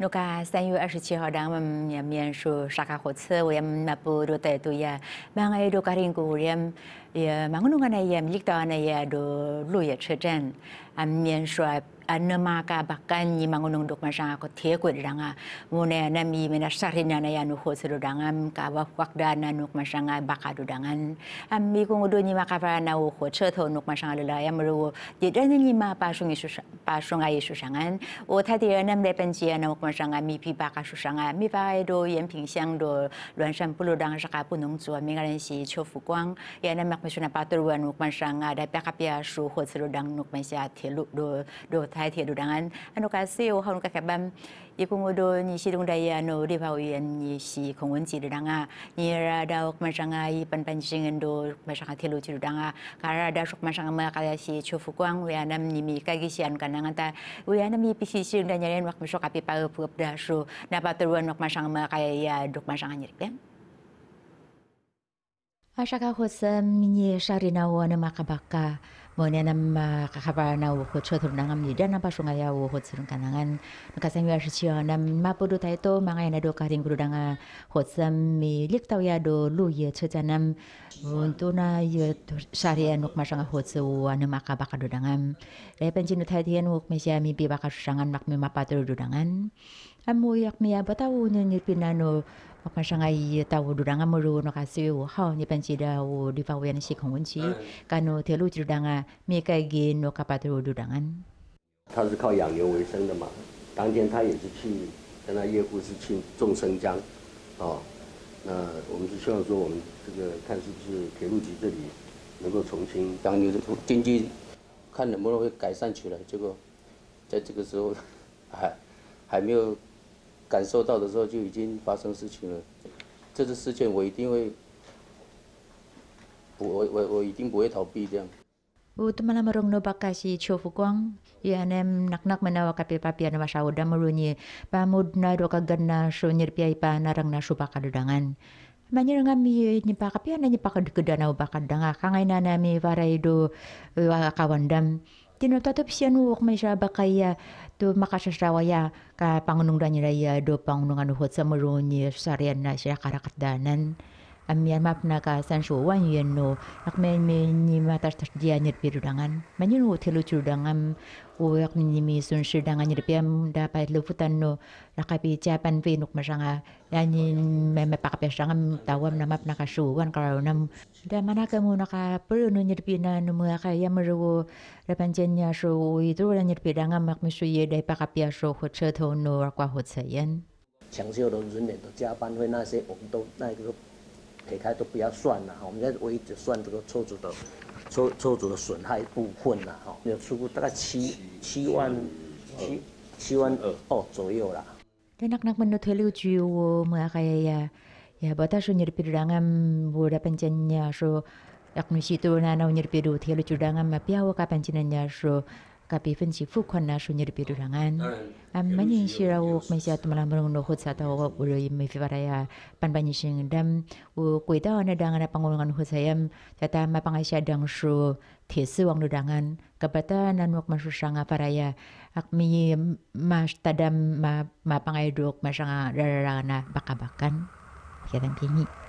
如果三月二十七号当我们要面收沙卡车，我们那部路线图呀，大概都开成过样。也马公那边呀，民权那边呀，都绿叶车站。à miền soi à nêm mà cả bạc can như mà ngôn ngữ mà rằng có thiếu quyết rằng à muốn này nam y mình sát hình này anh hỗ trợ rằng anh cả bạc quạt đa anh nộp mà rằng à bạc cả rằng anh à mi cũng đôi như mà cả vào nào hỗ trợ thôi nộp mà rằng là em rồi chỉ ra như mà ba sung isu ba sung ai isu rằng anh ô thay thì nam đẹp bên chia nộp mà rằng à mi pi bạc cả isu rằng mi phải đôi em bình xiang đồ loan sang bù lô đang ra cả bù nông chúa mi cái này là châu phú quang em nam mặc mình suna bắt đầu nộp mà rằng à đại bạc cả bia su hỗ trợ rằng nộp mà rằng 铁路路路台铁路人安安侬介少，好侬介介班，伊讲我到你西东大呀，侬立法委员你是空文局的人啊，你啦到马上啊，伊本本新人都马上啊铁路局的人啊，卡拉到马上啊嘛卡拉是邱福光，为安 nam 你咪介个西安 kan nang ta, 为安 nam 伊必须是 dan nyarian wak masuk dapat masang kaya masang ya. 뭐냐면가카바나오고초들나감일이나바송아야오호츠른가능한가생위아시지원함마부르다이또망아야나도가린그루랑아호츠미릭타야도루예처자남운토나예샤리야녹마상아호츠오아느마카바카도당함레벤진우타디엔옥메시아미비바카슈상한막미마파드르당한아모약미야바타오는일피나노他是靠养牛为生的嘛？当天他也是去跟他岳父是去种生姜，哦，那我们是希望说我们这个看是不是铁路局这里能够重新当牛的经济，看能不能会改善起来。这个在这个时候还还没有。感受到的时候就已经发生事情了。这次事件我一定会，我我我一定不会逃避这样。tino tato pisian may mai jara bakaya tu ya, makasasawa ya ka pangunung danya raya do pangunungan uhot sa maruni sarian na siya karakadanan amia map ka san shu wan yen no nak men me ni tar tar dia nyer pi rudangan manyen wo telu rudangan wo yak ni mi sun shi dangan nyer pi am da pa lu futan no ka pi cha pan pi nuk ma sanga ya ni me me pak pi sanga wam na map ka shu wan ka nam da mana ka mu naka ka nu no nyer pi na nu ma ka ya ma ru ra pan chen nya shu i tru ra nyer pi dangan mak mi shu ye dai pa ka pi shu ho che tho no ra kwa ho che yen 其他都不要算了哈，我们现在唯一只算这个车主的车车主的损害部分了哈，有出大概七七万七七万二哦左右啦。那那那我们退六局，我们啊，可以呀呀，不但是你的赔偿我们不达百分之廿，说，如果是说那那你的赔度退六局，当然我们比较会开百分之廿说。kapi fen chi fu kwan na shunyi ri piru rangan am mani shira wo shi sia tumala mrung no hot sa ta wo me fibara ya pan bani shing dam wo koi ta ona dang na sa yam sayam ta ma pangasya dang shu thesi wang ludangan kabata nan wak masu sanga paraya akmi mas tadam ma ma pangaidok masanga dararana bakabakan kita tinggi